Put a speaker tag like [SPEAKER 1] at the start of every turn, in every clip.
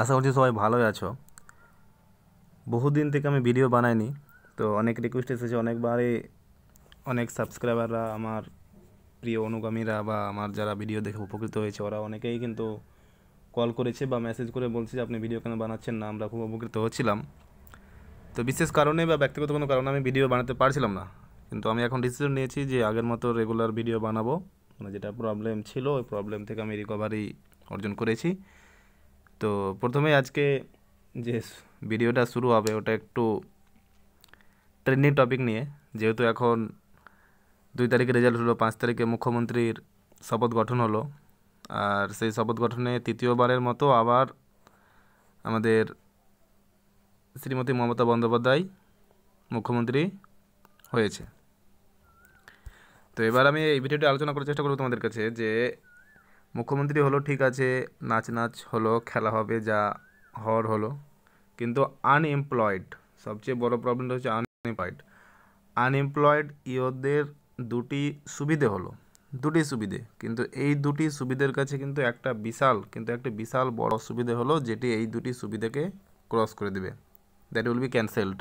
[SPEAKER 1] আশা করছি সবাই ভালোই আছো বহুদিন থেকে আমি ভিডিও বানাইনি তো অনেক রিকোয়েস্ট এসেছে অনেকবারই অনেক সাবস্ক্রাইবাররা আমার প্রিয় অনুগামীরা বা আমার যারা ভিডিও দেখে উপকৃত হয়েছে ওরা অনেকেই কিন্তু কল করেছে বা মেসেজ করে বলছে যে আপনি ভিডিও কেন বানাচ্ছেন না আমরা খুব উপকৃত হচ্ছিলাম তো বিশেষ কারণে বা ব্যক্তিগত কোনো কারণে আমি ভিডিও বানাতে পারছিলাম না কিন্তু আমি এখন ডিসিশন নিয়েছি যে আগের মতো রেগুলার ভিডিও বানাবো মানে যেটা প্রবলেম ছিল ওই প্রবলেম থেকে আমি রিকভারি অর্জন করেছি তো প্রথমে আজকে যে ভিডিওটা শুরু হবে ওটা একটু ট্রেন্ডিং টপিক নিয়ে যেহেতু এখন দুই তারিখে রেজাল্ট হলো পাঁচ তারিখে মুখ্যমন্ত্রীর শপথ গঠন হলো আর সেই শপথ গঠনে তৃতীয়বারের মতো আবার আমাদের শ্রীমতী মমতা বন্দ্যোপাধ্যায় মুখ্যমন্ত্রী হয়েছে তো এবার আমি এই ভিডিওটি আলোচনা করার চেষ্টা করব তোমাদের কাছে যে মুখ্যমন্ত্রী হলো ঠিক আছে নাচ নাচ হলো খেলা হবে যা হওয়ার হলো কিন্তু আনএমপ্লয়েড সবচেয়ে বড় প্রবলেমটা হচ্ছে আনএমপ্লয়েড আনএমপ্লয়েড ইয়োদের দুটি সুবিধে হলো দুটি সুবিধে কিন্তু এই দুটি সুবিধের কাছে কিন্তু একটা বিশাল কিন্তু একটা বিশাল বড় সুবিধে হলো যেটি এই দুটি সুবিধাকে ক্রস করে দেবে দ্যাট উইল বি ক্যান্সেলড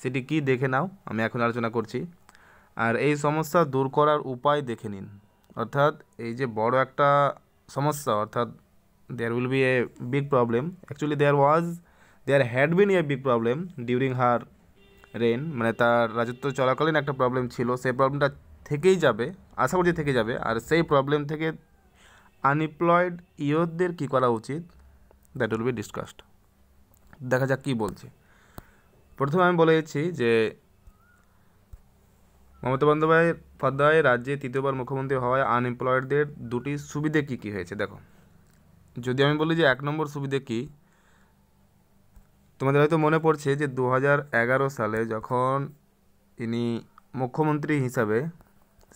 [SPEAKER 1] সেটি কি দেখে নাও আমি এখন আলোচনা করছি আর এই সমস্যা দূর করার উপায় দেখে নিন অর্থাৎ এই যে বড় একটা সমস্যা অর্থাৎ there will be a big problem actually there was there had been a big problem during her reign মানে তার রাজত্ব চলাকালীন একটা প্রবলেম ছিল সেই প্রবলেমটা থেকেই যাবে আশা করছি থেকে যাবে আর সেই প্রবলেম থেকে আনএমপ্লয়েড ইয়দের কী করা উচিত দ্যাট উইল বি ডিসকাসড দেখা যাক কী বলছে প্রথমে আমি বলে দিচ্ছি যে মমতা বন্দ্যোপাধ্যায় রাজ্যে তৃতীয়বার মুখ্যমন্ত্রী হওয়ায় আনএমপ্লয়েডদের দুটি সুবিধে কী কী হয়েছে দেখো যদি আমি বলি যে এক নম্বর সুবিধে কী তোমাদের হয়তো মনে পড়ছে যে দু সালে যখন ইনি মুখ্যমন্ত্রী হিসাবে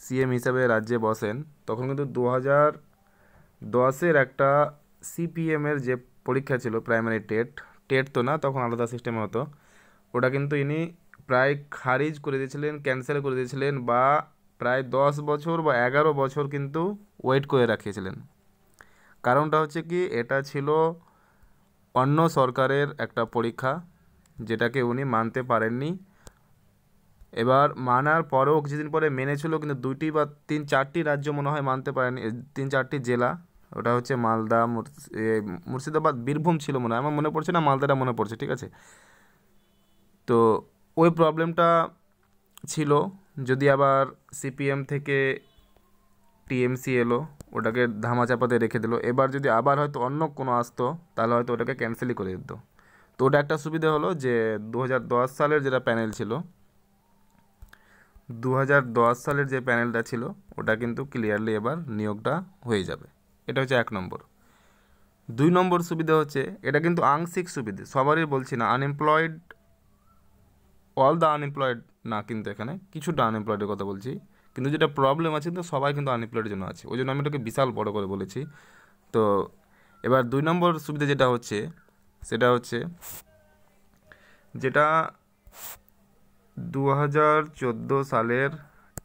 [SPEAKER 1] সিএম হিসাবে রাজ্যে বসেন তখন কিন্তু দু হাজার দশের একটা সিপিএমের যে পরীক্ষা ছিল প্রাইমারি টেট টেট তো না তখন আলাদা সিস্টেমে হতো ওটা কিন্তু ইনি প্রায় খারিজ করে দিয়েছিলেন ক্যান্সেল করে দিয়েছিলেন বা প্রায় দশ বছর বা এগারো বছর কিন্তু ওয়েট করে রাখিয়েছিলেন কারণটা হচ্ছে কি এটা ছিল অন্য সরকারের একটা পরীক্ষা যেটাকে উনি মানতে পারেননি এবার মানার পরেও কিছুদিন পরে মেনেছিল কিন্তু দুইটি বা তিন চারটি রাজ্য মনে হয় মানতে পারেনি তিন চারটি জেলা ওটা হচ্ছে মালদা মুর্শিদাবাদ বীরভূম ছিল মনে হয় আমার মনে পড়ছে না মালদাটা মনে পড়ছে ঠিক আছে তো ওই প্রবলেমটা ছিল যদি আবার সিপিএম থেকে টিএমসি এলো ওটাকে ধামাচাপাতে রেখে দিল এবার যদি আবার হয়তো অন্য কোনো আসতো তাহলে হয়তো ওটাকে ক্যান্সেলই করে দিত তো ওটা একটা সুবিধা হলো যে দু সালের যেটা প্যানেল ছিল দু সালের যে প্যানেলটা ছিল ওটা কিন্তু ক্লিয়ারলি এবার নিয়োগটা হয়ে যাবে এটা হচ্ছে এক নম্বর দুই নম্বর সুবিধা হচ্ছে এটা কিন্তু আংশিক সুবিধে সবারই বলছি না আনএমপ্লয়েড অল দ্য আনএমপ্লয়েড না কিন্তু এখানে কিছুটা আনএমপ্লয়েডের কথা বলছি কিন্তু যেটা প্রবলেম আছে কিন্তু সবাই কিন্তু আনএমপ্লয়েডের জন্য আছে ওই জন্য আমি এটাকে বিশাল বড় করে বলেছি তো এবার দুই নম্বর সুবিধা যেটা হচ্ছে সেটা হচ্ছে যেটা দু হাজার চোদ্দো সালের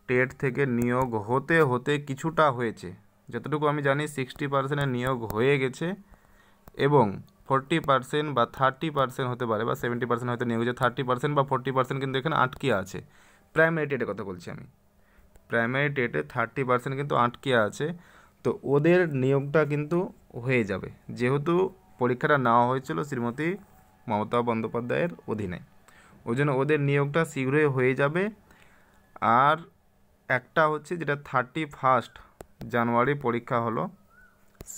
[SPEAKER 1] টেট থেকে নিয়োগ হতে হতে কিছুটা হয়েছে যতটুকু আমি জানি সিক্সটি পার্সেন্টের নিয়োগ হয়ে গেছে এবং ফোরটি পার্সেন্ট বা থার্টি পার্সেন্ট হতে পারে বা সেভেন্টি পার্সেন্ট হয়তো নিয়ে গেছে থার্টি পার্সেন্ট বা ফোরটি পার্সেন্ট কিন্তু এখানে আটকে আছে প্রাইমারি ডেটের কথা বলছি আমি প্রাইমারি ডেটে থার্টি পার্সেন্ট কিন্তু আটকে আছে তো ওদের নিয়োগটা কিন্তু হয়ে যাবে যেহেতু পরীক্ষাটা নেওয়া হয়েছিল শ্রীমতী মমতা বন্দ্যোপাধ্যায়ের অধীনে ওই জন্য ওদের নিয়োগটা শীঘ্রই হয়ে যাবে আর একটা হচ্ছে যেটা থার্টি ফার্স্ট জানুয়ারি পরীক্ষা হলো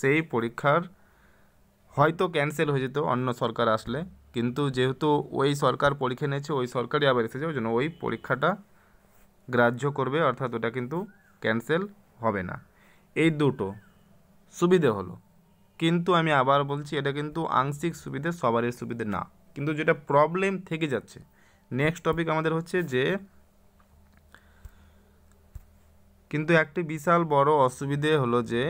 [SPEAKER 1] সেই পরীক্ষার হয়তো ক্যান্সেল হয়ে যেত অন্য সরকার আসলে কিন্তু যেহেতু ওই সরকার পরীক্ষা নিয়েছে ওই সরকারই আবার এসেছে ওই জন্য ওই পরীক্ষাটা গ্রাহ্য করবে অর্থাৎ ওটা কিন্তু ক্যান্সেল হবে না এই দুটো সুবিধে হলো কিন্তু আমি আবার বলছি এটা কিন্তু আংশিক সুবিধে সবারই সুবিধে না কিন্তু যেটা প্রবলেম থেকে যাচ্ছে নেক্সট টপিক আমাদের হচ্ছে যে কিন্তু একটি বিশাল বড় অসুবিধে হলো যে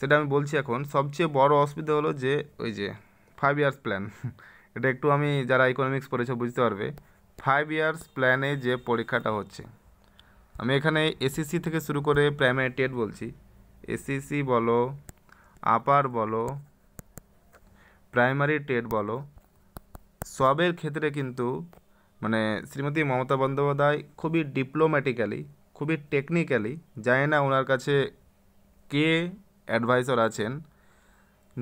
[SPEAKER 1] সেটা আমি বলছি এখন সবচেয়ে বড় অসুবিধা হলো যে ওই যে ফাইভ ইয়ার্স প্ল্যান এটা একটু আমি যারা ইকোনমিক্স পড়েছে বুঝতে পারবে ফাইভ ইয়ার্স প্ল্যানে যে পরীক্ষাটা হচ্ছে আমি এখানে এসএসসি থেকে শুরু করে প্রাইমারি টেট বলছি এসএসসি বলো আপার বলো প্রাইমারি টেট বলো সবের ক্ষেত্রে কিন্তু মানে শ্রীমতী মমতা বন্দ্যোপাধ্যায় খুবই ডিপ্লোম্যাটিক্যালি খুবই টেকনিক্যালি যায় না ওনার কাছে কে অ্যাডভাইসর আছেন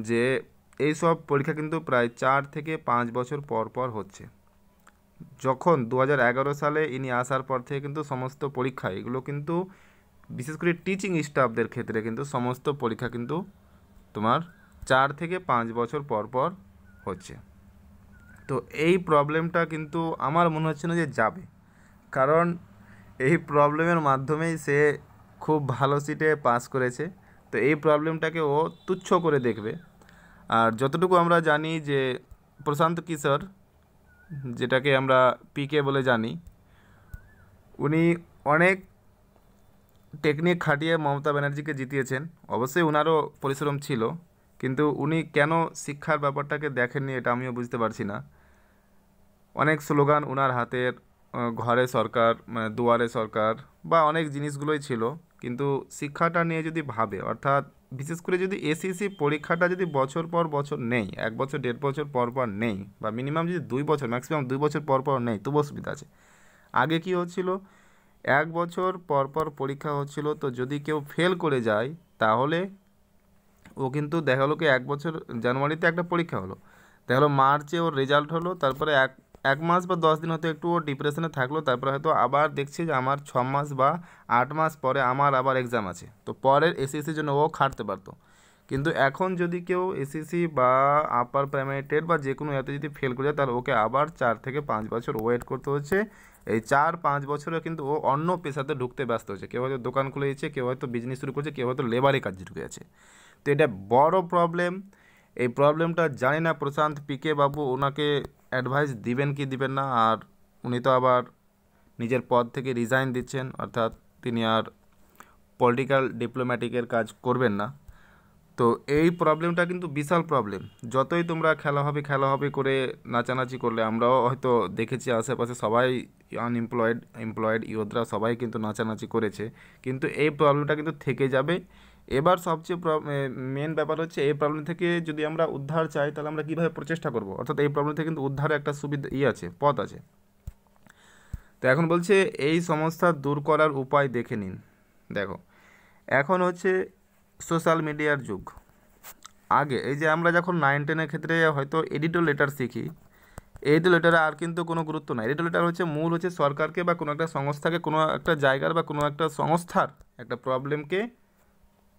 [SPEAKER 1] যে এই সব পরীক্ষা কিন্তু প্রায় চার থেকে পাঁচ বছর পর পর হচ্ছে যখন দু সালে ইনি আসার পর থেকে কিন্তু সমস্ত পরীক্ষা এগুলো কিন্তু বিশেষ করে টিচিং স্টাফদের ক্ষেত্রে কিন্তু সমস্ত পরীক্ষা কিন্তু তোমার চার থেকে পাঁচ বছর পর পর হচ্ছে তো এই প্রবলেমটা কিন্তু আমার মনে হচ্ছে না যে যাবে কারণ এই প্রবলেমের মাধ্যমেই সে খুব ভালো সিটে পাস করেছে তো এই প্রবলেমটাকে ও তুচ্ছ করে দেখবে আর যতটুকু আমরা জানি যে প্রশান্ত কিশোর যেটাকে আমরা পিকে বলে জানি উনি অনেক টেকনিক খাটিয়ে মমতা ব্যানার্জিকে জিতিয়েছেন অবশ্যই ওনারও পরিশ্রম ছিল কিন্তু উনি কেন শিক্ষার ব্যাপারটাকে দেখেননি এটা আমিও বুঝতে পারছি না অনেক স্লোগান ওনার হাতের ঘরে সরকার মানে দুয়ারে সরকার বা অনেক জিনিসগুলোই ছিল কিন্তু শিক্ষাটা নিয়ে যদি ভাবে অর্থাৎ বিশেষ করে যদি এসএসসি পরীক্ষাটা যদি বছর পর বছর নেই এক বছর দেড় বছর পর পর নেই বা মিনিমাম যদি দুই বছর ম্যাক্সিমাম দুই বছর পর পর নেই তবু অসুবিধা আছে আগে কি হচ্ছিল এক বছর পর পর পরীক্ষা হচ্ছিল তো যদি কেউ ফেল করে যায় তাহলে ও কিন্তু দেখা গেলো কি এক বছর জানুয়ারিতে একটা পরীক্ষা হলো দেখা মার্চে ওর রেজাল্ট হলো তারপরে এক এক মাস বা দশ দিন হয়তো একটু ডিপ্রেশনে থাকলো তারপরে হয়তো আবার দেখছি যে আমার ছ মাস বা আট মাস পরে আমার আবার এক্সাম আছে তো পরের এসএসসির জন্য ও খাটতে পারতো কিন্তু এখন যদি কেউ এসএসসি বা আপার প্রাইমারি টেট বা যে কোনো এতে যদি ফেল করে যায় তাহলে ওকে আবার চার থেকে পাঁচ বছর ওয়েট করতে হচ্ছে এই চার পাঁচ বছরে কিন্তু ও অন্য পেশাতে ঢুকতে ব্যস্ত হচ্ছে কেউ হয়তো দোকান খুলেছে কেউ হয়তো বিজনেস শুরু করছে কেউ হয়তো লেবারে কাজ ঢুকে আছে তো এটা বড় প্রবলেম এই প্রবলেমটা জানি না প্রশান্ত পিকে বাবু ওনাকে অ্যাডভাইস দিবেন কি দিবেন না আর উনি তো আবার নিজের পদ থেকে রিজাইন দিচ্ছেন অর্থাৎ তিনি আর পলিটিক্যাল ডিপ্লোম্যাটিকের কাজ করবেন না তো এই প্রবলেমটা কিন্তু বিশাল প্রবলেম যতই তোমরা খেলা হবে খেলা হবে করে নাচানাচি করলে আমরাও হয়তো দেখেছি আশেপাশে সবাই আনএমপ্লয়েড এমপ্লয়েড ইয়োধরা সবাই কিন্তু নাচানাচি করেছে কিন্তু এই প্রবলেমটা কিন্তু থেকে যাবে এবার সবচেয়ে মেন ব্যাপার হচ্ছে এই প্রবলেম থেকে যদি আমরা উদ্ধার চাই তাহলে আমরা কীভাবে প্রচেষ্টা করব অর্থাৎ এই প্রবলেম থেকে কিন্তু উদ্ধারে একটা সুবিধা ইয়ে আছে পথ আছে তো এখন বলছে এই সমস্যা দূর করার উপায় দেখে নিন দেখো এখন হচ্ছে সোশ্যাল মিডিয়ার যুগ আগে এই যে আমরা যখন নাইন টেনের ক্ষেত্রে হয়তো এডিটো লেটার শিখি এডিটো লেটারে আর কিন্তু কোনো গুরুত্ব নাই এডিটো লেটার হচ্ছে মূল হচ্ছে সরকারকে বা কোনো একটা সংস্থাকে কোনো একটা জায়গার বা কোনো একটা সংস্থার একটা প্রবলেমকে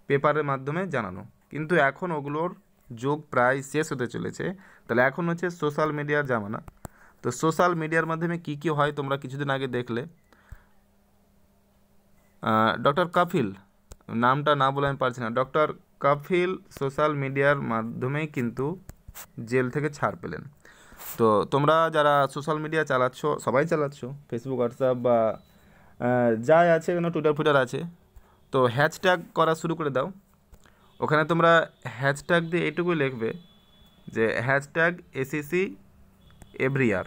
[SPEAKER 1] পেপারের মাধ্যমে জানানো কিন্তু এখন ওগুলোর যোগ প্রায় শেষ হতে চলেছে তাহলে এখন হচ্ছে সোশ্যাল মিডিয়ার জামানা তো সোশ্যাল মিডিয়ার মাধ্যমে কি কি হয় তোমরা কিছুদিন আগে দেখলে ডক্টর কাফিল নামটা না বলে আমি পারছি না ডক্টর কাফিল সোশ্যাল মিডিয়ার মাধ্যমেই কিন্তু জেল থেকে ছাড় পেলেন তো তোমরা যারা সোশ্যাল মিডিয়া চালাচ্ছ সবাই চালাচ্ছ ফেসবুক হোয়াটসঅ্যাপ বা যাই আছে কোনো টুইটার ফুটার আছে তো হ্যাশট্যাগ করা শুরু করে দাও ওখানে তোমরা হ্যাশট্যাগ দিয়ে এটুকুই লিখবে যে হ্যাশট্যাগ এসিসি ইয়ার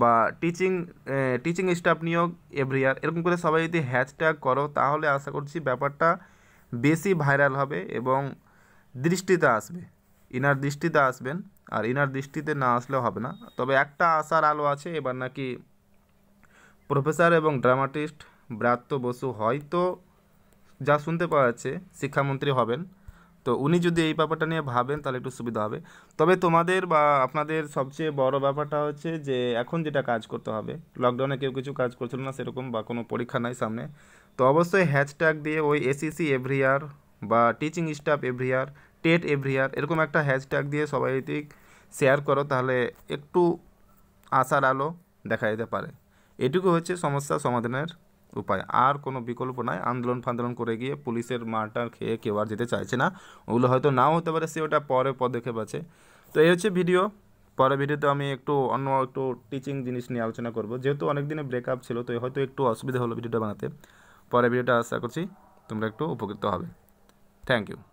[SPEAKER 1] বা টিচিং টিচিং স্টাফ নিয়োগ ইয়ার এরকম করে সবাই যদি হ্যাশট্যাগ করো তাহলে আশা করছি ব্যাপারটা বেশি ভাইরাল হবে এবং দৃষ্টিতে আসবে ইনার দৃষ্টিতে আসবেন আর ইনার দৃষ্টিতে না আসলেও হবে না তবে একটা আশার আলো আছে এবার নাকি প্রফেসর এবং ড্রামাটিস্ট ব্রাত্য বসু হয়তো যা শুনতে পাওয়া যাচ্ছে শিক্ষামন্ত্রী হবেন তো উনি যদি এই ব্যাপারটা নিয়ে ভাবেন তাহলে একটু সুবিধা হবে তবে তোমাদের বা আপনাদের সবচেয়ে বড় ব্যাপারটা হচ্ছে যে এখন যেটা কাজ করতে হবে লকডাউনে কেউ কিছু কাজ করছিল না সেরকম বা কোনো পরীক্ষা নাই সামনে তো অবশ্যই হ্যাশট্যাগ দিয়ে ওই এসিসি এভরি ইয়ার বা teaching staff every year TET every year এরকম একটা হ্যাশট্যাগ দিয়ে সবাই শেয়ার করো তাহলে একটু আশার আলো দেখা যেতে পারে এটুকু হচ্ছে সমস্যা সমাধানের উপায় আর কোনো বিকল্প নাই আন্দোলন ফান্দোলন করে গিয়ে পুলিশের মারটার খেয়ে কেউ আর যেতে চাইছে না ওগুলো হয়তো নাও হতে পারে সে ওটা পরে পদক্ষেপ আছে তো এই হচ্ছে ভিডিও পরের ভিডিওতে আমি একটু অন্য একটু টিচিং জিনিস নিয়ে আলোচনা করব যেহেতু অনেক দিনে ব্রেকআপ ছিল তো হয়তো একটু অসুবিধা হলো ভিডিওটা বানাতে পরের ভিডিওটা আশা করছি তোমরা একটু উপকৃত হবে থ্যাংক ইউ